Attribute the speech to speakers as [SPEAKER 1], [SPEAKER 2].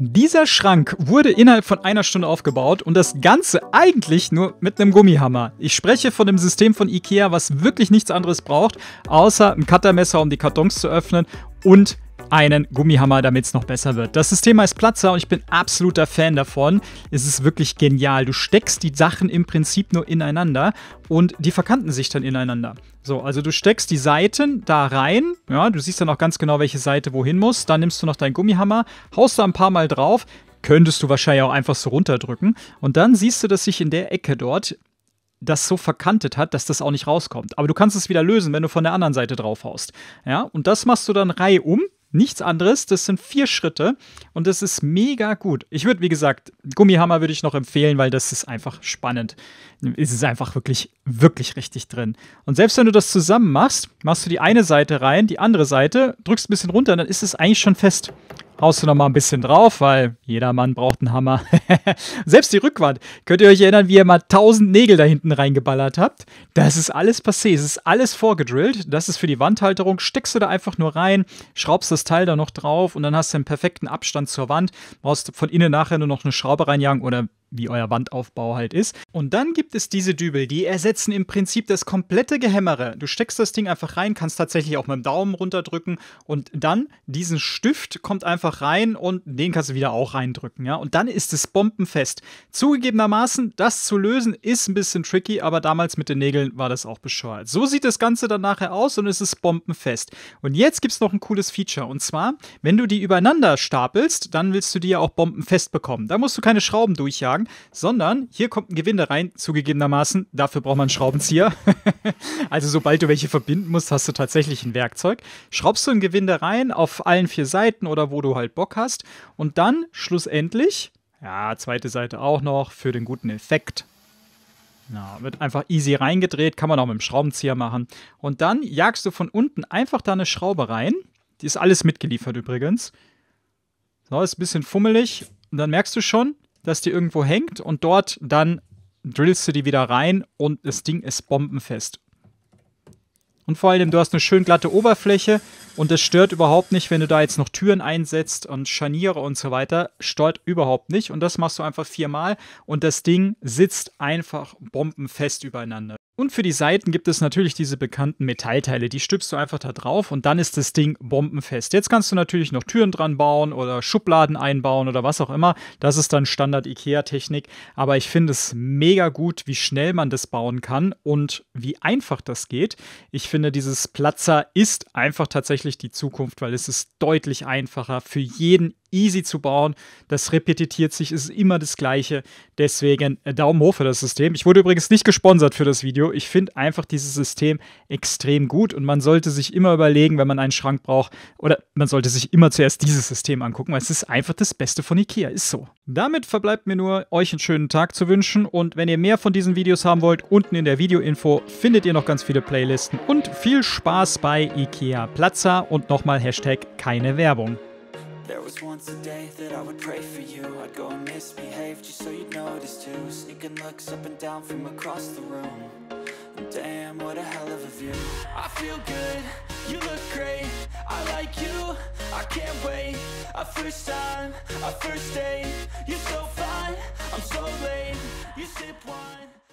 [SPEAKER 1] Dieser Schrank wurde innerhalb von einer Stunde aufgebaut und das Ganze eigentlich nur mit einem Gummihammer. Ich spreche von dem System von Ikea, was wirklich nichts anderes braucht, außer ein Cuttermesser, um die Kartons zu öffnen und einen Gummihammer, damit es noch besser wird. Das System heißt Platzer und ich bin absoluter Fan davon. Es ist wirklich genial. Du steckst die Sachen im Prinzip nur ineinander und die verkanten sich dann ineinander. So, also du steckst die Seiten da rein. Ja, du siehst dann auch ganz genau, welche Seite wohin muss. Dann nimmst du noch deinen Gummihammer, haust da ein paar Mal drauf. Könntest du wahrscheinlich auch einfach so runterdrücken. Und dann siehst du, dass sich in der Ecke dort das so verkantet hat, dass das auch nicht rauskommt. Aber du kannst es wieder lösen, wenn du von der anderen Seite draufhaust. Ja, und das machst du dann reihum nichts anderes. Das sind vier Schritte und das ist mega gut. Ich würde, wie gesagt, Gummihammer würde ich noch empfehlen, weil das ist einfach spannend. Es ist einfach wirklich, wirklich richtig drin. Und selbst wenn du das zusammen machst, machst du die eine Seite rein, die andere Seite, drückst ein bisschen runter, dann ist es eigentlich schon fest haust du noch mal ein bisschen drauf, weil jeder Mann braucht einen Hammer. Selbst die Rückwand. Könnt ihr euch erinnern, wie ihr mal tausend Nägel da hinten reingeballert habt? Das ist alles passé. Es ist alles vorgedrillt. Das ist für die Wandhalterung. Steckst du da einfach nur rein, schraubst das Teil da noch drauf und dann hast du einen perfekten Abstand zur Wand. Brauchst von innen nachher nur noch eine Schraube reinjagen oder wie euer Wandaufbau halt ist. Und dann gibt es diese Dübel, die ersetzen im Prinzip das komplette Gehämmere. Du steckst das Ding einfach rein, kannst tatsächlich auch mit dem Daumen runterdrücken und dann diesen Stift kommt einfach rein und den kannst du wieder auch reindrücken, ja. Und dann ist es bombenfest. Zugegebenermaßen, das zu lösen ist ein bisschen tricky, aber damals mit den Nägeln war das auch bescheuert. So sieht das Ganze dann nachher aus und es ist bombenfest. Und jetzt gibt es noch ein cooles Feature und zwar, wenn du die übereinander stapelst, dann willst du die ja auch bombenfest bekommen. Da musst du keine Schrauben durchjagen sagen, sondern hier kommt ein Gewinde rein, zugegebenermaßen. Dafür braucht man einen Schraubenzieher. also, sobald du welche verbinden musst, hast du tatsächlich ein Werkzeug. Schraubst du ein Gewinde rein auf allen vier Seiten oder wo du halt Bock hast. Und dann schlussendlich, ja, zweite Seite auch noch für den guten Effekt. Ja, wird einfach easy reingedreht, kann man auch mit dem Schraubenzieher machen. Und dann jagst du von unten einfach da eine Schraube rein. Die ist alles mitgeliefert übrigens. So, ist ein bisschen fummelig. Und dann merkst du schon, dass die irgendwo hängt und dort dann drillst du die wieder rein und das Ding ist bombenfest. Und vor allem, du hast eine schön glatte Oberfläche und das stört überhaupt nicht, wenn du da jetzt noch Türen einsetzt und Scharniere und so weiter. Stört überhaupt nicht. Und das machst du einfach viermal und das Ding sitzt einfach bombenfest übereinander. Und für die Seiten gibt es natürlich diese bekannten Metallteile. Die stülpst du einfach da drauf und dann ist das Ding bombenfest. Jetzt kannst du natürlich noch Türen dran bauen oder Schubladen einbauen oder was auch immer. Das ist dann Standard IKEA-Technik. Aber ich finde es mega gut, wie schnell man das bauen kann und wie einfach das geht. Ich finde, dieses Platzer ist einfach tatsächlich die Zukunft, weil es ist deutlich einfacher für jeden easy zu bauen. Das repetitiert sich, ist immer das Gleiche. Deswegen äh, Daumen hoch für das System. Ich wurde übrigens nicht gesponsert für das Video. Ich finde einfach dieses System extrem gut und man sollte sich immer überlegen, wenn man einen Schrank braucht, oder man sollte sich immer zuerst dieses System angucken, weil es ist einfach das Beste von Ikea. Ist so. Damit verbleibt mir nur, euch einen schönen Tag zu wünschen und wenn ihr mehr von diesen Videos haben wollt, unten in der Videoinfo findet ihr noch ganz viele Playlisten und viel Spaß bei Ikea Plaza und nochmal Hashtag keine Werbung. There was once a day that I would pray for you I'd go and misbehave just so you'd notice too Sneaking looks up and down from across the room and Damn, what a hell of a view I feel good, you look great I like you, I can't wait A first time, a first date You're so fine, I'm so late You sip wine